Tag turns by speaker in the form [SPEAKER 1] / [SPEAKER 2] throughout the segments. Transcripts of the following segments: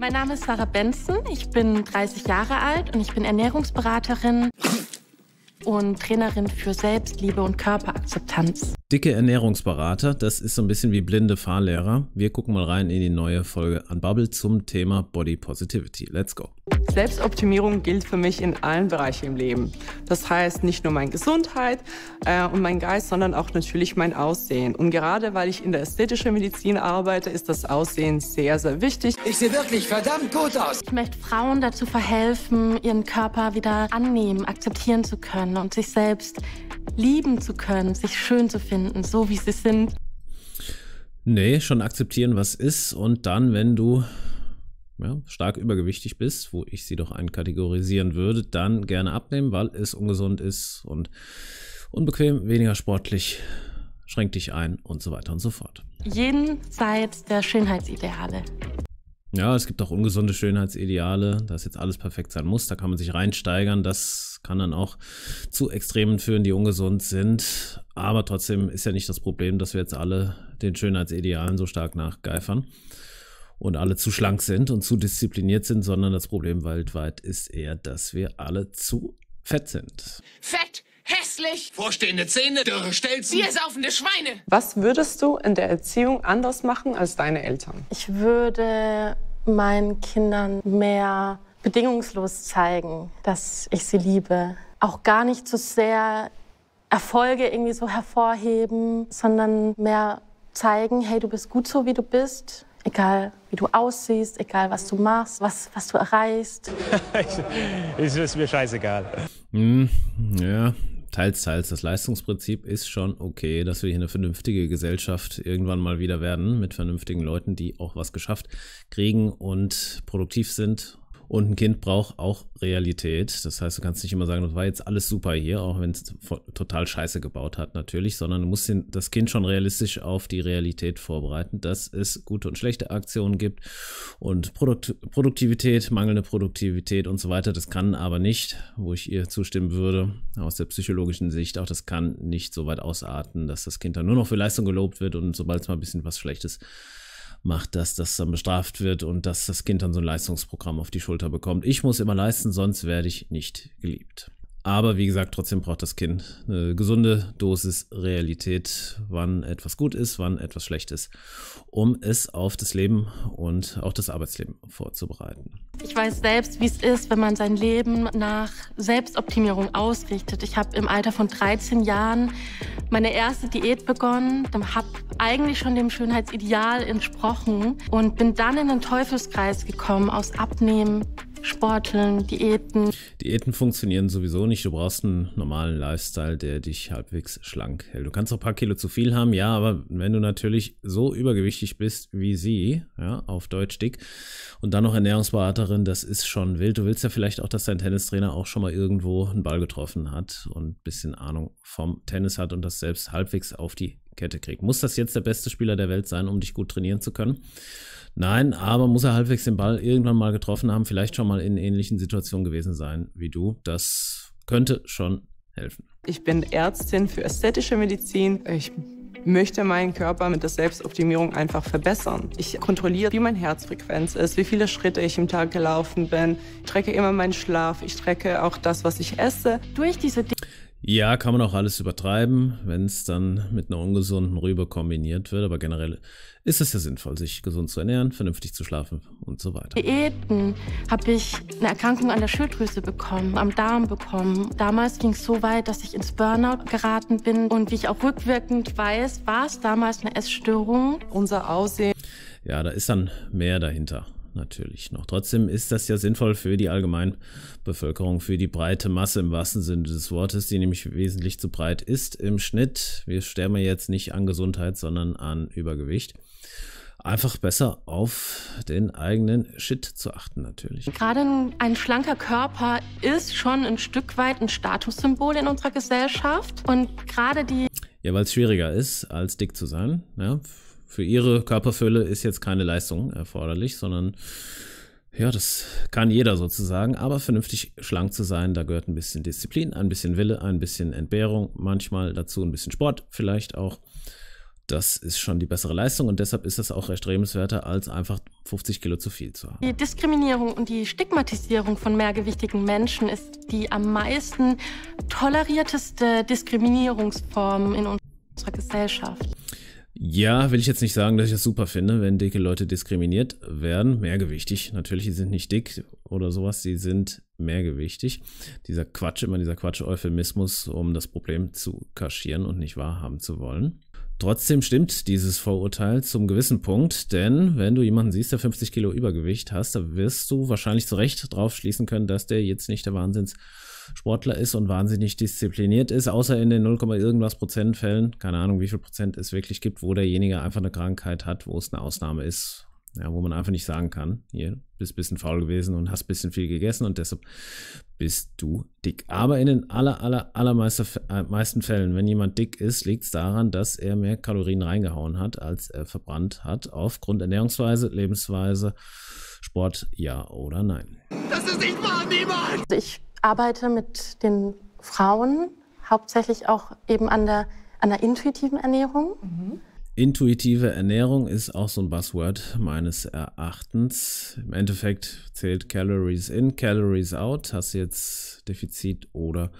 [SPEAKER 1] Mein Name ist Sarah Benson, ich bin 30 Jahre alt und ich bin Ernährungsberaterin und Trainerin für Selbstliebe und Körperakzeptanz.
[SPEAKER 2] Dicke Ernährungsberater, das ist so ein bisschen wie blinde Fahrlehrer. Wir gucken mal rein in die neue Folge an Bubble zum Thema Body Positivity. Let's go.
[SPEAKER 3] Selbstoptimierung gilt für mich in allen Bereichen im Leben. Das heißt nicht nur meine Gesundheit äh, und mein Geist, sondern auch natürlich mein Aussehen. Und gerade weil ich in der ästhetischen Medizin arbeite, ist das Aussehen sehr, sehr wichtig. Ich sehe wirklich verdammt gut aus. Ich
[SPEAKER 1] möchte Frauen dazu verhelfen, ihren Körper wieder annehmen, akzeptieren zu können und sich selbst lieben zu können, sich schön zu finden finden, so wie sie sind.
[SPEAKER 2] Nee, schon akzeptieren, was ist. Und dann, wenn du ja, stark übergewichtig bist, wo ich sie doch einkategorisieren würde, dann gerne abnehmen, weil es ungesund ist und unbequem, weniger sportlich, schränkt dich ein und so weiter und so fort.
[SPEAKER 1] Jenseits der Schönheitsideale.
[SPEAKER 2] Ja, es gibt auch ungesunde Schönheitsideale, dass jetzt alles perfekt sein muss. Da kann man sich reinsteigern. Das kann dann auch zu Extremen führen, die ungesund sind. Aber trotzdem ist ja nicht das Problem, dass wir jetzt alle den Schönheitsidealen so stark nachgeifern und alle zu schlank sind und zu diszipliniert sind, sondern das Problem weltweit ist eher, dass wir alle zu fett sind.
[SPEAKER 3] Fett! hässlich, vorstehende Zähne, dürre Stelzen, wir Schweine. Was würdest du in der Erziehung anders machen als deine Eltern? Ich würde meinen
[SPEAKER 1] Kindern mehr bedingungslos zeigen, dass ich sie liebe. Auch gar nicht so sehr Erfolge irgendwie so hervorheben, sondern mehr zeigen, hey, du bist gut so, wie du bist. Egal, wie du aussiehst, egal, was du machst, was, was du erreichst.
[SPEAKER 2] es ist mir scheißegal. Mm, ja, teils, teils. Das Leistungsprinzip ist schon okay, dass wir hier eine vernünftige Gesellschaft irgendwann mal wieder werden, mit vernünftigen Leuten, die auch was geschafft kriegen und produktiv sind und ein Kind braucht auch Realität. Das heißt, du kannst nicht immer sagen, das war jetzt alles super hier, auch wenn es total scheiße gebaut hat, natürlich, sondern du musst das Kind schon realistisch auf die Realität vorbereiten, dass es gute und schlechte Aktionen gibt und Produkt Produktivität, mangelnde Produktivität und so weiter. Das kann aber nicht, wo ich ihr zustimmen würde, aus der psychologischen Sicht auch, das kann nicht so weit ausarten, dass das Kind dann nur noch für Leistung gelobt wird und sobald es mal ein bisschen was Schlechtes macht, dass das dann bestraft wird und dass das Kind dann so ein Leistungsprogramm auf die Schulter bekommt. Ich muss immer leisten, sonst werde ich nicht geliebt. Aber wie gesagt, trotzdem braucht das Kind eine gesunde Dosis Realität, wann etwas gut ist, wann etwas schlecht ist, um es auf das Leben und auch das Arbeitsleben vorzubereiten.
[SPEAKER 1] Ich weiß selbst, wie es ist, wenn man sein Leben nach Selbstoptimierung ausrichtet. Ich habe im Alter von 13 Jahren meine erste Diät begonnen, habe eigentlich schon dem Schönheitsideal entsprochen und bin dann in den Teufelskreis gekommen aus Abnehmen, Sporteln, Diäten.
[SPEAKER 2] Diäten funktionieren sowieso nicht. Du brauchst einen normalen Lifestyle, der dich halbwegs schlank hält. Du kannst auch ein paar Kilo zu viel haben, ja, aber wenn du natürlich so übergewichtig bist wie sie, ja, auf Deutsch dick, und dann noch Ernährungsberaterin, das ist schon wild. Du willst ja vielleicht auch, dass dein Tennistrainer auch schon mal irgendwo einen Ball getroffen hat und ein bisschen Ahnung vom Tennis hat und das selbst halbwegs auf die Kette kriegt. Muss das jetzt der beste Spieler der Welt sein, um dich gut trainieren zu können? Nein, aber muss er halbwegs den Ball irgendwann mal getroffen haben, vielleicht schon mal in ähnlichen Situationen gewesen sein wie du. Das könnte schon helfen.
[SPEAKER 3] Ich bin Ärztin für ästhetische Medizin. Ich möchte meinen Körper mit der Selbstoptimierung einfach verbessern. Ich kontrolliere, wie meine Herzfrequenz ist, wie viele Schritte ich im Tag gelaufen bin. Ich tracke immer meinen Schlaf, ich tracke auch das, was ich esse. Durch diese
[SPEAKER 2] ja, kann man auch alles übertreiben, wenn es dann mit einer ungesunden Rübe kombiniert wird. Aber generell ist es ja sinnvoll, sich gesund zu ernähren, vernünftig zu schlafen und so weiter.
[SPEAKER 1] Diäten habe ich eine Erkrankung an der Schilddrüse bekommen, am Darm bekommen. Damals ging es so weit, dass ich ins Burnout geraten bin. Und wie ich auch rückwirkend weiß, war es damals eine Essstörung. Unser Aussehen.
[SPEAKER 2] Ja, da ist dann mehr dahinter natürlich noch. Trotzdem ist das ja sinnvoll für die Allgemeinbevölkerung, für die breite Masse im wahrsten Sinne des Wortes, die nämlich wesentlich zu breit ist im Schnitt. Wir sterben jetzt nicht an Gesundheit, sondern an Übergewicht. Einfach besser auf den eigenen Shit zu achten, natürlich.
[SPEAKER 1] Gerade ein schlanker Körper ist schon ein Stück weit ein Statussymbol in unserer Gesellschaft. Und gerade die.
[SPEAKER 2] Ja, weil es schwieriger ist, als dick zu sein. Ja, für ihre Körperfülle ist jetzt keine Leistung erforderlich, sondern ja, das kann jeder sozusagen, aber vernünftig schlank zu sein, da gehört ein bisschen Disziplin, ein bisschen Wille, ein bisschen Entbehrung, manchmal dazu ein bisschen Sport vielleicht auch. Das ist schon die bessere Leistung und deshalb ist das auch erstrebenswerter, als einfach 50 Kilo zu viel zu haben. Die
[SPEAKER 1] Diskriminierung und die Stigmatisierung von mehrgewichtigen Menschen ist die am meisten tolerierteste Diskriminierungsform in unserer Gesellschaft.
[SPEAKER 2] Ja, will ich jetzt nicht sagen, dass ich das super finde, wenn dicke Leute diskriminiert werden. Mehrgewichtig. Natürlich, die sind nicht dick oder sowas, die sind mehrgewichtig. Dieser Quatsch, immer dieser Quatsch-Euphemismus, um das Problem zu kaschieren und nicht wahrhaben zu wollen. Trotzdem stimmt dieses Vorurteil zum gewissen Punkt, denn wenn du jemanden siehst, der 50 Kilo Übergewicht hast, da wirst du wahrscheinlich zu Recht drauf schließen können, dass der jetzt nicht der Wahnsinns Sportler ist und wahnsinnig diszipliniert ist, außer in den 0, irgendwas Prozent Fällen, keine Ahnung, wie viel Prozent es wirklich gibt, wo derjenige einfach eine Krankheit hat, wo es eine Ausnahme ist, ja, wo man einfach nicht sagen kann, hier bist ein bisschen faul gewesen und hast ein bisschen viel gegessen und deshalb bist du dick. Aber in den aller, aller, allermeisten äh, Fällen, wenn jemand dick ist, liegt es daran, dass er mehr Kalorien reingehauen hat, als er verbrannt hat, aufgrund Ernährungsweise, Lebensweise, Sport, ja oder nein. Das ist nicht wahr, niemand! Ich
[SPEAKER 1] arbeite mit den Frauen hauptsächlich auch eben an der, an der intuitiven Ernährung. Mhm.
[SPEAKER 2] Intuitive Ernährung ist auch so ein Buzzword meines Erachtens. Im Endeffekt zählt Calories in, Calories out. Hast du jetzt Defizit oder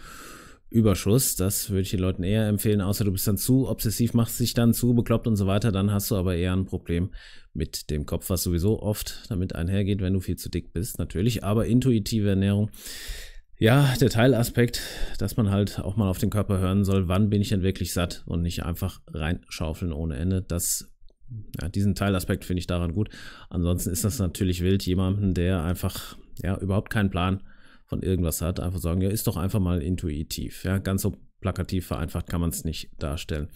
[SPEAKER 2] Überschuss? Das würde ich den Leuten eher empfehlen, außer du bist dann zu obsessiv, machst dich dann zu bekloppt und so weiter. Dann hast du aber eher ein Problem mit dem Kopf, was sowieso oft damit einhergeht, wenn du viel zu dick bist, natürlich. Aber intuitive Ernährung ja, der Teilaspekt, dass man halt auch mal auf den Körper hören soll, wann bin ich denn wirklich satt und nicht einfach reinschaufeln ohne Ende. Das, ja, diesen Teilaspekt finde ich daran gut. Ansonsten ist das natürlich wild, jemanden, der einfach, ja, überhaupt keinen Plan von irgendwas hat, einfach sagen, ja, ist doch einfach mal intuitiv. Ja, ganz so plakativ vereinfacht kann man es nicht darstellen.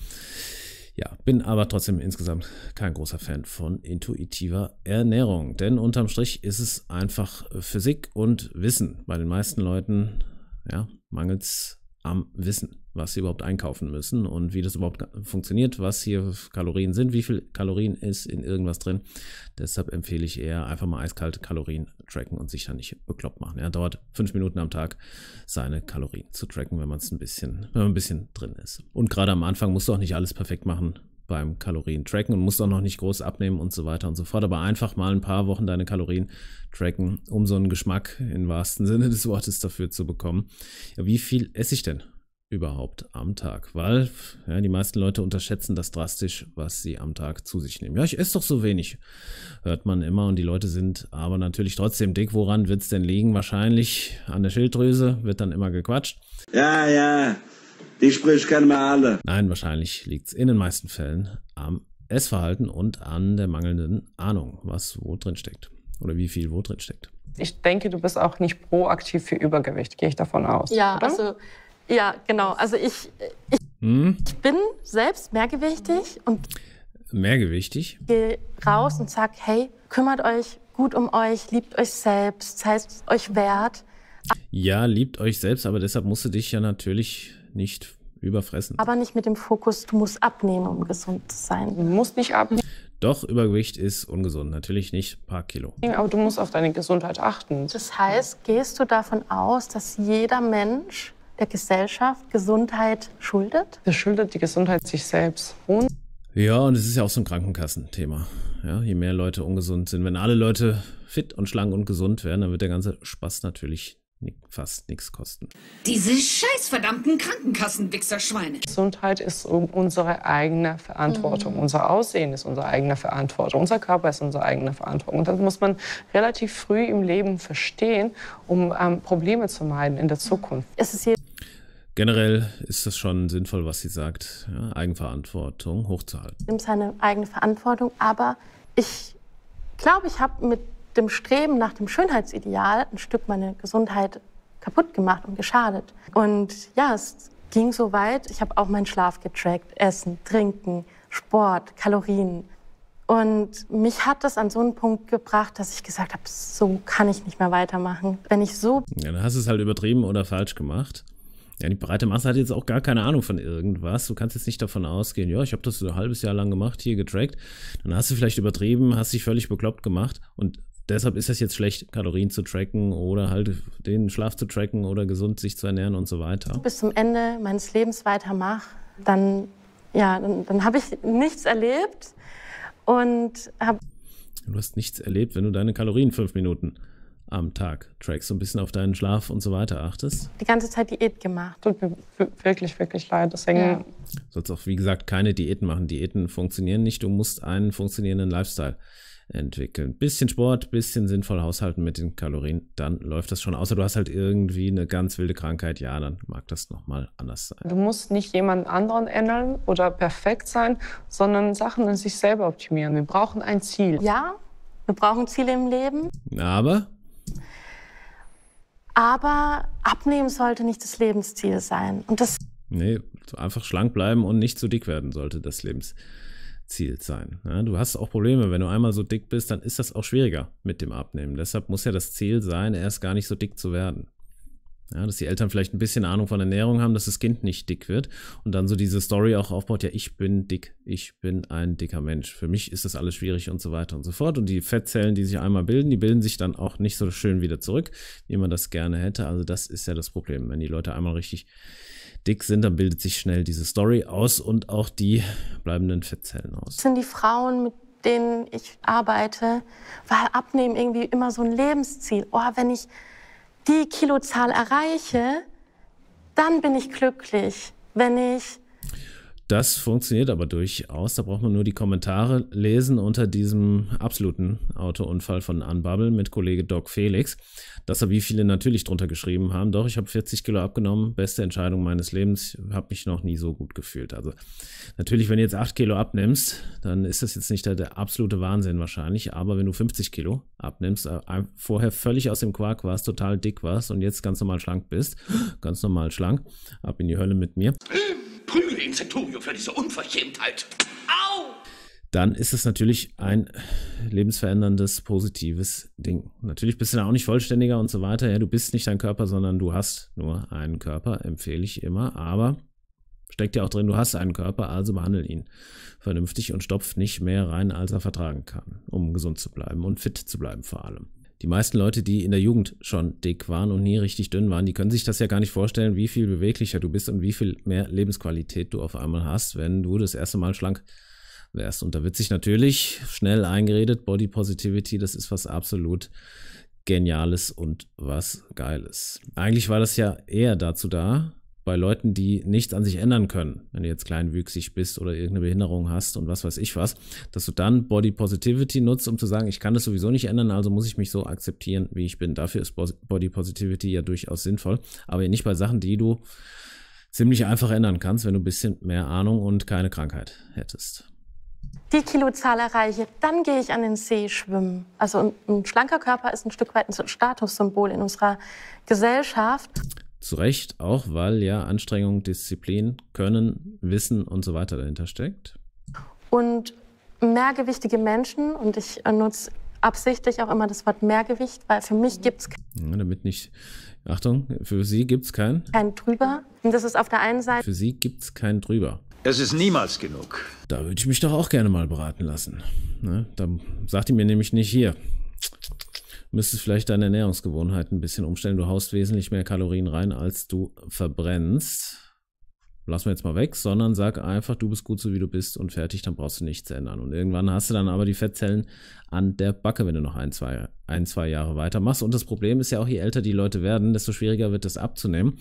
[SPEAKER 2] Ja, bin aber trotzdem insgesamt kein großer Fan von intuitiver Ernährung, denn unterm Strich ist es einfach äh, Physik und Wissen. Bei den meisten Leuten, ja, mangels am Wissen, was sie überhaupt einkaufen müssen und wie das überhaupt funktioniert, was hier Kalorien sind, wie viel Kalorien ist in irgendwas drin. Deshalb empfehle ich eher einfach mal eiskalte Kalorien tracken und sich da nicht bekloppt machen. Ja, dauert fünf Minuten am Tag, seine Kalorien zu tracken, wenn man es ein bisschen, wenn man ein bisschen drin ist. Und gerade am Anfang musst du auch nicht alles perfekt machen beim Kalorien tracken und musst auch noch nicht groß abnehmen und so weiter und so fort. Aber einfach mal ein paar Wochen deine Kalorien tracken, um so einen Geschmack im wahrsten Sinne des Wortes dafür zu bekommen. Ja, wie viel esse ich denn überhaupt am Tag? Weil ja, die meisten Leute unterschätzen das drastisch, was sie am Tag zu sich nehmen. Ja, ich esse doch so wenig, hört man immer und die Leute sind aber natürlich trotzdem dick. Woran wird es denn liegen? Wahrscheinlich an der Schilddrüse, wird dann immer gequatscht. Ja, ja, die Sprüche kennen wir alle. Nein, wahrscheinlich liegt es in den meisten Fällen am Essverhalten und an der mangelnden Ahnung, was wo drin steckt oder wie viel wo drin steckt.
[SPEAKER 3] Ich denke, du
[SPEAKER 2] bist auch nicht proaktiv für Übergewicht, gehe ich davon aus. Ja,
[SPEAKER 3] oder? also
[SPEAKER 1] ja, genau. Also ich, ich, hm? ich bin selbst mehrgewichtig und
[SPEAKER 2] mehrgewichtig.
[SPEAKER 1] Gehe raus und sag, hey, kümmert euch gut um euch, liebt euch selbst, heißt euch wert.
[SPEAKER 2] Ja, liebt euch selbst, aber deshalb musst du dich ja natürlich nicht überfressen.
[SPEAKER 1] Aber nicht mit dem Fokus, du musst abnehmen, um gesund zu sein. Du musst nicht abnehmen.
[SPEAKER 2] Doch, Übergewicht ist ungesund. Natürlich nicht ein paar Kilo.
[SPEAKER 1] Aber du musst auf deine Gesundheit achten. Das heißt, gehst du davon aus, dass jeder Mensch der
[SPEAKER 3] Gesellschaft Gesundheit schuldet? Das schuldet die Gesundheit sich selbst. Und
[SPEAKER 2] ja, und es ist ja auch so ein Krankenkassenthema. Ja, je mehr Leute ungesund sind, wenn alle Leute fit und schlank und gesund werden, dann wird der ganze Spaß natürlich fast nichts kosten. Diese scheiß
[SPEAKER 3] verdammten Krankenkassen, Wichserschweine. Gesundheit ist unsere eigene Verantwortung. Mhm. Unser Aussehen ist unsere eigene Verantwortung. Unser Körper ist unsere eigene Verantwortung. Und das muss man relativ früh im Leben verstehen, um ähm, Probleme zu meiden in der Zukunft.
[SPEAKER 2] Generell ist das schon sinnvoll, was sie sagt, ja, Eigenverantwortung hochzuhalten.
[SPEAKER 3] Nimmt
[SPEAKER 1] seine eigene Verantwortung, aber ich glaube, ich habe mit dem Streben nach dem Schönheitsideal ein Stück meine Gesundheit kaputt gemacht und geschadet. Und ja, es ging so weit. Ich habe auch meinen Schlaf getrackt, Essen, Trinken, Sport, Kalorien. Und mich hat das an so einen Punkt gebracht, dass ich gesagt habe, so kann ich nicht mehr weitermachen. Wenn ich so.
[SPEAKER 2] Ja, dann hast du es halt übertrieben oder falsch gemacht. Ja, die breite Masse hat jetzt auch gar keine Ahnung von irgendwas. Du kannst jetzt nicht davon ausgehen, ja, ich habe das so ein halbes Jahr lang gemacht, hier getrackt. Dann hast du vielleicht übertrieben, hast dich völlig bekloppt gemacht und deshalb ist es jetzt schlecht, Kalorien zu tracken oder halt den Schlaf zu tracken oder gesund sich zu ernähren und so weiter.
[SPEAKER 1] Bis zum Ende meines Lebens weitermache, dann, ja, dann, dann habe ich nichts erlebt und habe.
[SPEAKER 2] Du hast nichts erlebt, wenn du deine Kalorien fünf Minuten am Tag trackst, so ein bisschen auf deinen Schlaf und so weiter achtest.
[SPEAKER 1] Die ganze Zeit Diät gemacht. Tut
[SPEAKER 3] mir wirklich, wirklich leid. Deswegen. Ja.
[SPEAKER 2] Sollst auch, wie gesagt, keine Diäten machen. Diäten funktionieren nicht. Du musst einen funktionierenden Lifestyle entwickeln. Bisschen Sport, bisschen sinnvoll haushalten mit den Kalorien, dann läuft das schon. Außer du hast halt irgendwie eine ganz wilde Krankheit, ja, dann mag das nochmal anders sein.
[SPEAKER 3] Du musst nicht jemand anderen ändern oder perfekt sein, sondern Sachen in sich selber optimieren. Wir brauchen ein Ziel. Ja, wir brauchen Ziele im Leben.
[SPEAKER 2] Aber?
[SPEAKER 1] Aber abnehmen sollte nicht das Lebensziel sein. Und das
[SPEAKER 2] Nee, einfach schlank bleiben und nicht zu dick werden sollte das Lebensziel gezielt sein. Ja, ne? du hast auch Probleme, wenn du einmal so dick bist, dann ist das auch schwieriger mit dem Abnehmen. Deshalb muss ja das Ziel sein, erst gar nicht so dick zu werden. Ja, dass die Eltern vielleicht ein bisschen Ahnung von Ernährung haben, dass das Kind nicht dick wird und dann so diese Story auch aufbaut, ja, ich bin dick, ich bin ein dicker Mensch, für mich ist das alles schwierig und so weiter und so fort. Und die Fettzellen, die sich einmal bilden, die bilden sich dann auch nicht so schön wieder zurück, wie man das gerne hätte. Also das ist ja das Problem, wenn die Leute einmal richtig dick sind, dann bildet sich schnell diese Story aus und auch die bleibenden Fettzellen aus.
[SPEAKER 1] Das sind die Frauen, mit denen ich arbeite, weil Abnehmen irgendwie immer so ein Lebensziel. Oh, wenn ich die Kilozahl erreiche, dann bin ich glücklich. Wenn ich
[SPEAKER 2] das funktioniert aber durchaus. Da braucht man nur die Kommentare lesen unter diesem absoluten Autounfall von Unbubble mit Kollege Doc Felix. Das habe wie viele natürlich drunter geschrieben haben. Doch, ich habe 40 Kilo abgenommen. Beste Entscheidung meines Lebens. Habe mich noch nie so gut gefühlt. Also natürlich, wenn du jetzt 8 Kilo abnimmst, dann ist das jetzt nicht der, der absolute Wahnsinn wahrscheinlich. Aber wenn du 50 Kilo abnimmst, äh, vorher völlig aus dem Quark warst, total dick warst und jetzt ganz normal schlank bist, ganz normal schlank, ab in die Hölle mit mir.
[SPEAKER 3] Prügle ihn Centurio für diese Unverschämtheit. Au!
[SPEAKER 2] Dann ist es natürlich ein lebensveränderndes, positives Ding. Natürlich bist du da auch nicht vollständiger und so weiter. Ja, du bist nicht dein Körper, sondern du hast nur einen Körper, empfehle ich immer. Aber steckt ja auch drin, du hast einen Körper, also behandle ihn vernünftig und stopf nicht mehr rein, als er vertragen kann, um gesund zu bleiben und fit zu bleiben vor allem die meisten Leute, die in der Jugend schon dick waren und nie richtig dünn waren, die können sich das ja gar nicht vorstellen, wie viel beweglicher du bist und wie viel mehr Lebensqualität du auf einmal hast, wenn du das erste Mal schlank wärst. Und da wird sich natürlich schnell eingeredet, Body Positivity, das ist was absolut Geniales und was Geiles. Eigentlich war das ja eher dazu da, bei Leuten, die nichts an sich ändern können, wenn du jetzt kleinwüchsig bist oder irgendeine Behinderung hast und was weiß ich was, dass du dann Body Positivity nutzt, um zu sagen, ich kann das sowieso nicht ändern, also muss ich mich so akzeptieren, wie ich bin. Dafür ist Body Positivity ja durchaus sinnvoll, aber nicht bei Sachen, die du ziemlich einfach ändern kannst, wenn du ein bisschen mehr Ahnung und keine Krankheit hättest.
[SPEAKER 1] Die Kilozahl erreiche, dann gehe ich an den See schwimmen. Also ein, ein schlanker Körper ist ein Stück weit ein Statussymbol in unserer Gesellschaft.
[SPEAKER 2] Zu Recht, auch weil ja Anstrengung, Disziplin, Können, Wissen und so weiter dahinter steckt.
[SPEAKER 1] Und mehrgewichtige Menschen, und ich äh, nutze absichtlich auch immer das Wort Mehrgewicht, weil für mich gibt es.
[SPEAKER 2] Ja, damit nicht. Achtung, für Sie gibt es kein.
[SPEAKER 1] Kein drüber. Und das ist auf der einen Seite.
[SPEAKER 2] Für Sie gibt es kein drüber. Es ist niemals genug. Da würde ich mich doch auch gerne mal beraten lassen. Ne? Da sagt ihr mir nämlich nicht hier müsstest vielleicht deine Ernährungsgewohnheiten ein bisschen umstellen. Du haust wesentlich mehr Kalorien rein, als du verbrennst. Lass mir jetzt mal weg, sondern sag einfach, du bist gut so wie du bist und fertig, dann brauchst du nichts ändern. Und irgendwann hast du dann aber die Fettzellen an der Backe, wenn du noch ein, zwei, ein, zwei Jahre weitermachst. Und das Problem ist ja auch, je älter die Leute werden, desto schwieriger wird es abzunehmen.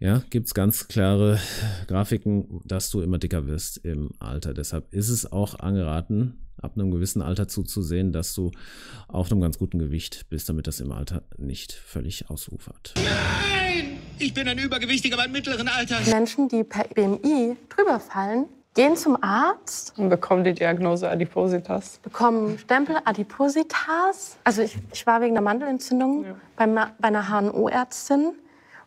[SPEAKER 2] Ja, gibt es ganz klare Grafiken, dass du immer dicker wirst im Alter. Deshalb ist es auch angeraten, ab einem gewissen Alter zuzusehen, dass du auf einem ganz guten Gewicht bist, damit das im Alter nicht völlig ausufert.
[SPEAKER 3] Nein! Ich bin ein übergewichtiger
[SPEAKER 2] Mann mittleren Alters.
[SPEAKER 1] Menschen, die per BMI drüber fallen, gehen zum Arzt. Und bekommen die
[SPEAKER 3] Diagnose Adipositas.
[SPEAKER 1] Bekommen Stempel Adipositas. Also ich, ich war wegen einer Mandelentzündung ja. bei, bei einer HNO-Ärztin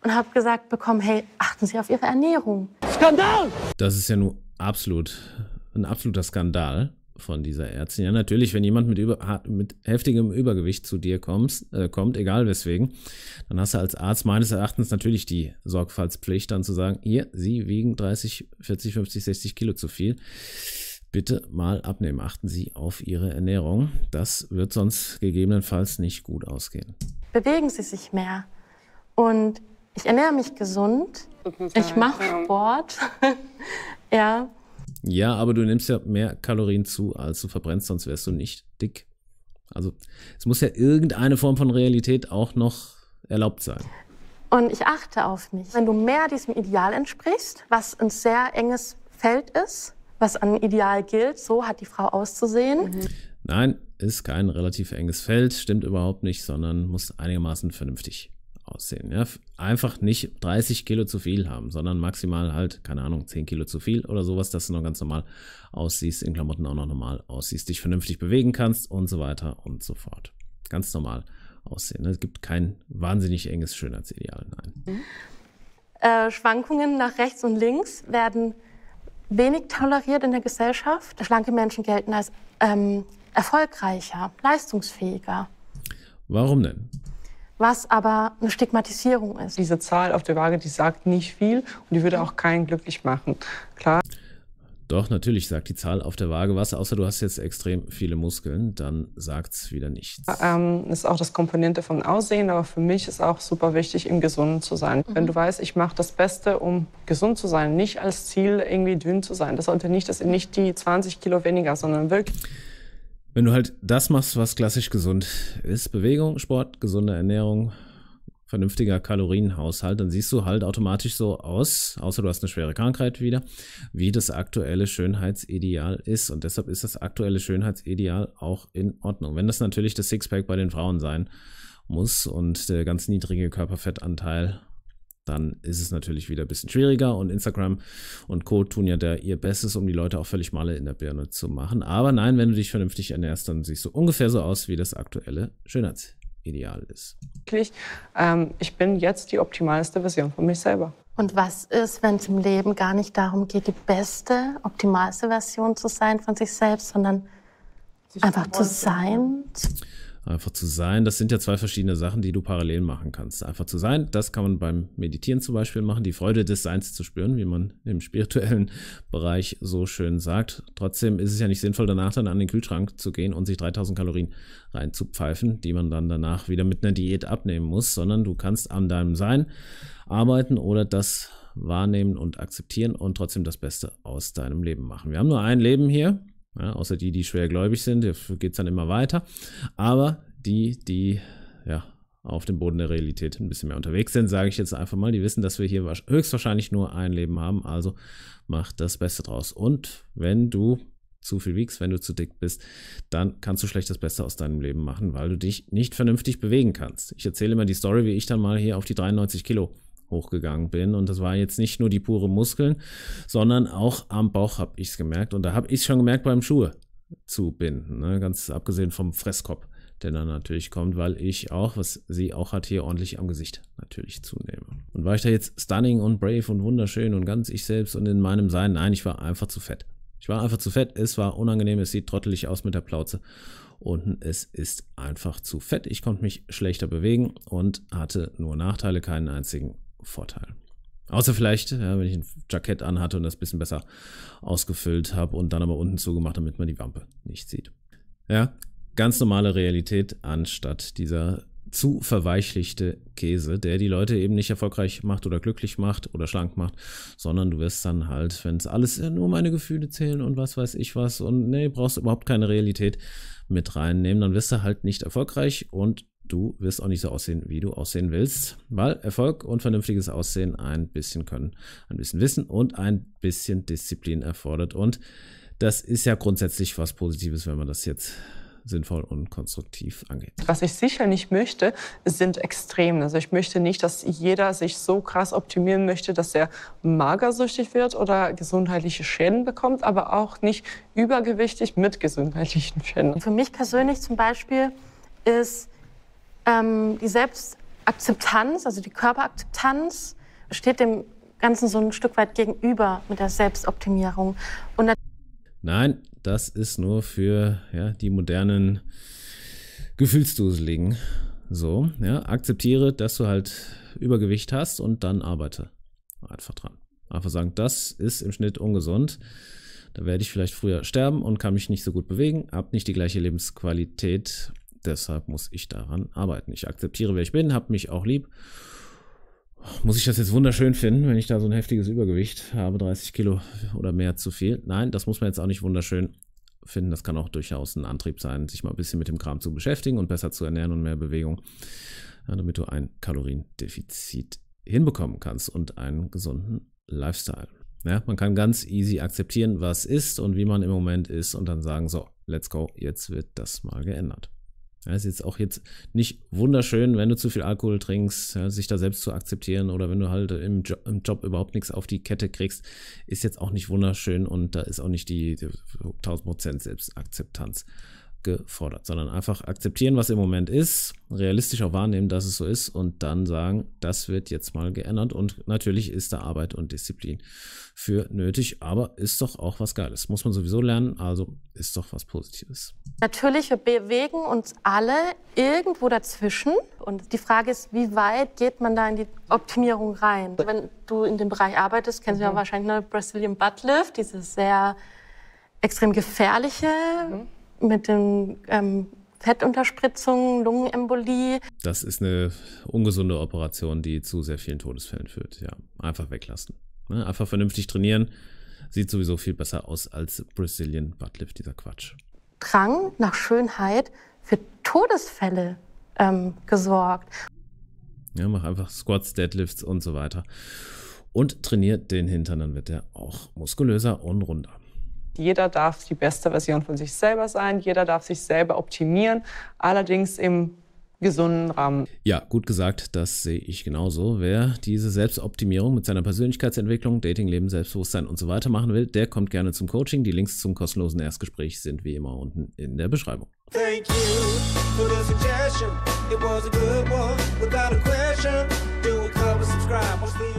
[SPEAKER 1] und habe gesagt bekommen, hey, achten Sie auf Ihre Ernährung. Skandal!
[SPEAKER 2] Das ist ja nur absolut, ein absoluter Skandal von dieser Ärztin. Ja, natürlich, wenn jemand mit, über, mit heftigem Übergewicht zu dir kommst, äh, kommt, egal weswegen, dann hast du als Arzt meines Erachtens natürlich die Sorgfaltspflicht, dann zu sagen, hier, Sie wiegen 30, 40, 50, 60 Kilo zu viel. Bitte mal abnehmen. Achten Sie auf Ihre Ernährung. Das wird sonst gegebenenfalls nicht gut ausgehen.
[SPEAKER 1] Bewegen Sie sich mehr. Und ich ernähre mich gesund. Ich mache Sport. ja.
[SPEAKER 2] Ja, aber du nimmst ja mehr Kalorien zu, als du verbrennst, sonst wärst du nicht dick. Also es muss ja irgendeine Form von Realität auch noch erlaubt sein.
[SPEAKER 1] Und ich achte auf mich. Wenn du mehr diesem Ideal entsprichst, was ein sehr enges Feld ist, was an Ideal gilt, so hat die Frau auszusehen. Mhm.
[SPEAKER 2] Nein, ist kein relativ enges Feld, stimmt überhaupt nicht, sondern muss einigermaßen vernünftig aussehen. Ja? Einfach nicht 30 Kilo zu viel haben, sondern maximal halt, keine Ahnung, 10 Kilo zu viel oder sowas, dass du noch ganz normal aussiehst, in Klamotten auch noch normal aussiehst, dich vernünftig bewegen kannst und so weiter und so fort. Ganz normal aussehen. Ne? Es gibt kein wahnsinnig enges Schönheitsideal, nein.
[SPEAKER 1] Mhm. Äh, Schwankungen nach rechts und links werden wenig toleriert in der Gesellschaft. Schlanke Menschen gelten als ähm, erfolgreicher, leistungsfähiger.
[SPEAKER 2] Warum denn?
[SPEAKER 3] was aber eine Stigmatisierung ist. Diese Zahl auf der Waage, die sagt nicht viel und die würde auch keinen glücklich machen. Klar.
[SPEAKER 2] Doch, natürlich sagt die Zahl auf der Waage was, außer du hast jetzt extrem viele Muskeln, dann sagt es wieder nichts.
[SPEAKER 3] Ähm, ist auch das Komponente von Aussehen, aber für mich ist auch super wichtig, im Gesunden zu sein. Mhm. Wenn du weißt, ich mache das Beste, um gesund zu sein, nicht als Ziel, irgendwie dünn zu sein. Das sollte nicht, das nicht die 20 Kilo weniger, sondern wirklich.
[SPEAKER 2] Wenn du halt das machst, was klassisch gesund ist, Bewegung, Sport, gesunde Ernährung, vernünftiger Kalorienhaushalt, dann siehst du halt automatisch so aus, außer du hast eine schwere Krankheit wieder, wie das aktuelle Schönheitsideal ist. Und deshalb ist das aktuelle Schönheitsideal auch in Ordnung. Wenn das natürlich das Sixpack bei den Frauen sein muss und der ganz niedrige Körperfettanteil dann ist es natürlich wieder ein bisschen schwieriger und Instagram und Co. tun ja da ihr Bestes, um die Leute auch völlig male in der Birne zu machen. Aber nein, wenn du dich vernünftig ernährst, dann siehst du ungefähr so aus, wie das aktuelle Schönheitsideal ist.
[SPEAKER 3] Ähm, ich bin jetzt die optimalste Version von mich selber. Und was
[SPEAKER 1] ist, wenn es im Leben gar nicht darum geht, die beste, optimalste Version zu sein von sich selbst, sondern sich einfach zu sein? Sein.
[SPEAKER 2] Einfach zu sein, das sind ja zwei verschiedene Sachen, die du parallel machen kannst. Einfach zu sein, das kann man beim Meditieren zum Beispiel machen, die Freude des Seins zu spüren, wie man im spirituellen Bereich so schön sagt. Trotzdem ist es ja nicht sinnvoll, danach dann an den Kühlschrank zu gehen und sich 3000 Kalorien reinzupfeifen, die man dann danach wieder mit einer Diät abnehmen muss, sondern du kannst an deinem Sein arbeiten oder das wahrnehmen und akzeptieren und trotzdem das Beste aus deinem Leben machen. Wir haben nur ein Leben hier ja, außer die, die schwergläubig sind, geht es dann immer weiter. Aber die, die ja, auf dem Boden der Realität ein bisschen mehr unterwegs sind, sage ich jetzt einfach mal, die wissen, dass wir hier höchstwahrscheinlich nur ein Leben haben. Also macht das Beste draus. Und wenn du zu viel wiegst, wenn du zu dick bist, dann kannst du schlecht das Beste aus deinem Leben machen, weil du dich nicht vernünftig bewegen kannst. Ich erzähle immer die Story, wie ich dann mal hier auf die 93 Kilo hochgegangen bin. Und das war jetzt nicht nur die pure Muskeln, sondern auch am Bauch habe ich es gemerkt. Und da habe ich es schon gemerkt beim Schuhe zubinden, ne? ganz abgesehen vom Fresskopf, der dann natürlich kommt, weil ich auch, was sie auch hat, hier ordentlich am Gesicht natürlich zunehme. Und war ich da jetzt stunning und brave und wunderschön und ganz ich selbst und in meinem Sein? Nein, ich war einfach zu fett. Ich war einfach zu fett, es war unangenehm, es sieht trottelig aus mit der Plauze Und Es ist einfach zu fett. Ich konnte mich schlechter bewegen und hatte nur Nachteile, keinen einzigen Vorteil. Außer vielleicht, ja, wenn ich ein Jackett anhatte und das ein bisschen besser ausgefüllt habe und dann aber unten zugemacht, damit man die Wampe nicht sieht. Ja, ganz normale Realität anstatt dieser zu verweichlichte Käse, der die Leute eben nicht erfolgreich macht oder glücklich macht oder schlank macht, sondern du wirst dann halt, wenn es alles äh, nur meine Gefühle zählen und was weiß ich was und nee, brauchst überhaupt keine Realität mit reinnehmen, dann wirst du halt nicht erfolgreich und du wirst auch nicht so aussehen, wie du aussehen willst, weil Erfolg und vernünftiges Aussehen ein bisschen können, ein bisschen Wissen und ein bisschen Disziplin erfordert. Und das ist ja grundsätzlich was Positives, wenn man das jetzt sinnvoll und konstruktiv angeht.
[SPEAKER 3] Was ich sicher nicht möchte, sind Extreme. Also ich möchte nicht, dass jeder sich so krass optimieren möchte, dass er magersüchtig wird oder gesundheitliche Schäden bekommt, aber auch nicht übergewichtig mit gesundheitlichen Schäden. Für mich persönlich zum Beispiel ist
[SPEAKER 1] ähm, die Selbstakzeptanz, also die Körperakzeptanz, steht dem Ganzen so ein Stück weit gegenüber mit der Selbstoptimierung. Und
[SPEAKER 2] Nein, das ist nur für ja, die modernen Gefühlsduseligen. So, ja, akzeptiere, dass du halt Übergewicht hast und dann arbeite einfach dran. Einfach sagen, das ist im Schnitt ungesund. Da werde ich vielleicht früher sterben und kann mich nicht so gut bewegen, habe nicht die gleiche Lebensqualität deshalb muss ich daran arbeiten. Ich akzeptiere, wer ich bin, habe mich auch lieb. Muss ich das jetzt wunderschön finden, wenn ich da so ein heftiges Übergewicht habe, 30 Kilo oder mehr zu viel? Nein, das muss man jetzt auch nicht wunderschön finden. Das kann auch durchaus ein Antrieb sein, sich mal ein bisschen mit dem Kram zu beschäftigen und besser zu ernähren und mehr Bewegung, damit du ein Kaloriendefizit hinbekommen kannst und einen gesunden Lifestyle. Ja, man kann ganz easy akzeptieren, was ist und wie man im Moment ist und dann sagen, so, let's go, jetzt wird das mal geändert. Ja, ist jetzt auch jetzt nicht wunderschön, wenn du zu viel Alkohol trinkst, sich da selbst zu akzeptieren oder wenn du halt im, jo im, Job überhaupt nichts auf die Kette kriegst, ist jetzt auch nicht wunderschön und da ist auch nicht die, die 1000% Selbstakzeptanz gefordert, sondern einfach akzeptieren, was im Moment ist, realistisch auch wahrnehmen, dass es so ist und dann sagen, das wird jetzt mal geändert und natürlich ist da Arbeit und Disziplin für nötig, aber ist doch auch was Geiles. Muss man sowieso lernen, also ist doch was Positives.
[SPEAKER 1] Natürlich, wir bewegen uns alle irgendwo dazwischen und die Frage ist, wie weit geht man da in die Optimierung rein? Wenn du in dem Bereich arbeitest, kennst du ja mhm. wahrscheinlich noch Brazilian Buttlift, dieses sehr extrem gefährliche mhm mit den ähm, Fettunterspritzungen, Lungenembolie.
[SPEAKER 2] Das ist eine ungesunde Operation, die zu sehr vielen Todesfällen führt. Ja, einfach weglassen. Ne? Einfach vernünftig trainieren. Sieht sowieso viel besser aus als Brazilian Buttlift, dieser Quatsch.
[SPEAKER 1] Drang nach Schönheit für Todesfälle ähm,
[SPEAKER 3] gesorgt.
[SPEAKER 2] Ja, mach einfach Squats, Deadlifts und so weiter. Und trainiert den Hintern, dann wird er auch muskulöser und runder.
[SPEAKER 3] Jeder darf die beste Version von sich selber sein, jeder darf sich selber optimieren, allerdings im gesunden
[SPEAKER 2] Rahmen. Ja, gut gesagt, das sehe ich genauso. Wer diese Selbstoptimierung mit seiner Persönlichkeitsentwicklung, Dating, Leben, Selbstbewusstsein und so weiter machen will, der kommt gerne zum Coaching. Die Links zum kostenlosen Erstgespräch sind wie immer unten in der Beschreibung. Thank you for the suggestion. It was a good one without a question. Do a cover, subscribe,